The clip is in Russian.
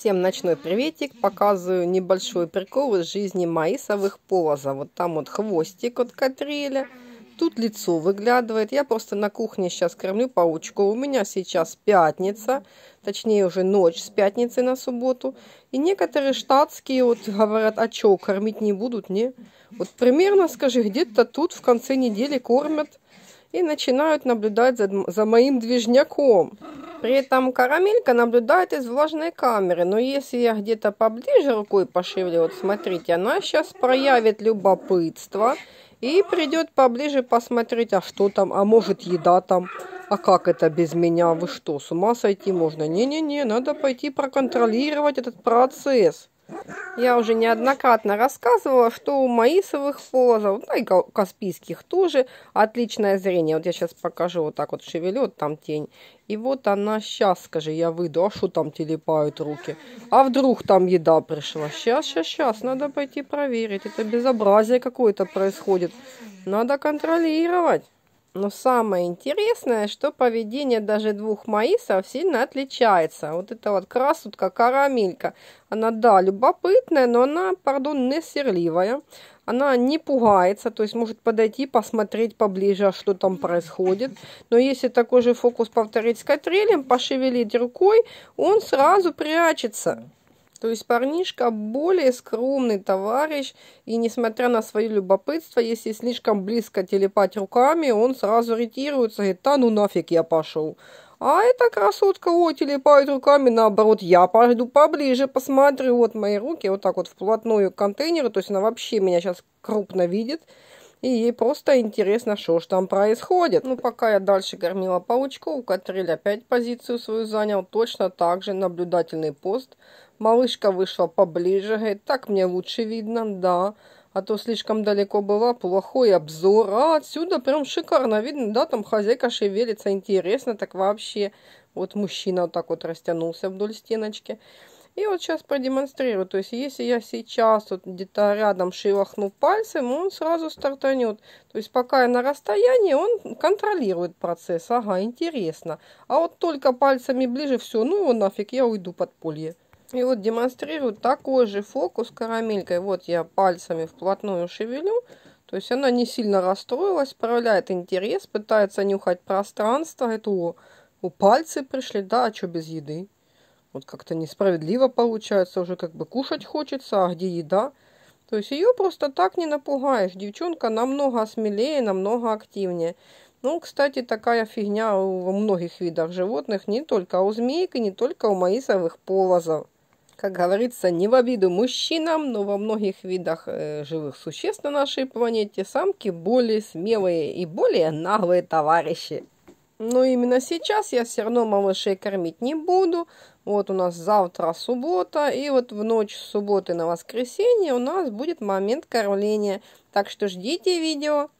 Всем ночной приветик. Показываю небольшой прикол из жизни маисовых полоза. Вот там вот хвостик от катреля. Тут лицо выглядывает. Я просто на кухне сейчас кормлю паучку. У меня сейчас пятница. Точнее уже ночь с пятницы на субботу. И некоторые штатские вот говорят, а что, кормить не будут? Не. Вот примерно, скажи, где-то тут в конце недели кормят. И начинают наблюдать за, за моим движняком. При этом карамелька наблюдает из влажной камеры, но если я где-то поближе рукой пошевлю, вот смотрите, она сейчас проявит любопытство и придет поближе посмотреть, а что там, а может еда там, а как это без меня, вы что, с ума сойти можно? Не-не-не, надо пойти проконтролировать этот процесс. Я уже неоднократно рассказывала, что у маисовых полозов, да ну и каспийских тоже, отличное зрение. Вот я сейчас покажу, вот так вот шевелю, вот там тень. И вот она сейчас, скажи, я выйду, а что там телепают руки? А вдруг там еда пришла? Сейчас, сейчас, сейчас, надо пойти проверить. Это безобразие какое-то происходит. Надо контролировать. Но самое интересное, что поведение даже двух маисов сильно отличается. Вот это вот красотка карамелька, она, да, любопытная, но она, пардон, не сырливая. Она не пугается, то есть может подойти, посмотреть поближе, а что там происходит. Но если такой же фокус повторить с котрелем, пошевелить рукой, он сразу прячется. То есть парнишка более скромный товарищ, и несмотря на свое любопытство, если слишком близко телепать руками, он сразу ретируется, говорит, да ну нафиг я пошел. А эта красотка, о, телепает руками, наоборот, я пойду поближе, посмотрю, вот мои руки, вот так вот вплотную к контейнеру, то есть она вообще меня сейчас крупно видит и ей просто интересно, что ж там происходит. Ну, пока я дальше кормила у Катриль опять позицию свою занял, точно так же наблюдательный пост. Малышка вышла поближе, говорит, так мне лучше видно, да, а то слишком далеко была, плохой обзор, а отсюда прям шикарно видно, да, там хозяйка шевелится, интересно так вообще. Вот мужчина вот так вот растянулся вдоль стеночки. И вот сейчас продемонстрирую. То есть, если я сейчас вот где-то рядом шелохну пальцем, он сразу стартанет. То есть, пока я на расстоянии, он контролирует процесс. Ага, интересно. А вот только пальцами ближе, все, ну его нафиг, я уйду под полье. И вот демонстрирую такой же фокус карамелькой. Вот я пальцами вплотную шевелю. То есть она не сильно расстроилась, проявляет интерес, пытается нюхать пространство. Это у, у пальцы пришли, да, а что без еды? Вот как-то несправедливо получается, уже как бы кушать хочется, а где еда? То есть ее просто так не напугаешь. Девчонка намного смелее, намного активнее. Ну, кстати, такая фигня во многих видах животных, не только у и не только у маисовых полозов. Как говорится, не в обиду мужчинам, но во многих видах э, живых существ на нашей планете самки более смелые и более наглые товарищи. Но именно сейчас я все равно малышей кормить не буду. Вот у нас завтра суббота, и вот в ночь с субботы на воскресенье у нас будет момент кормления. Так что ждите видео.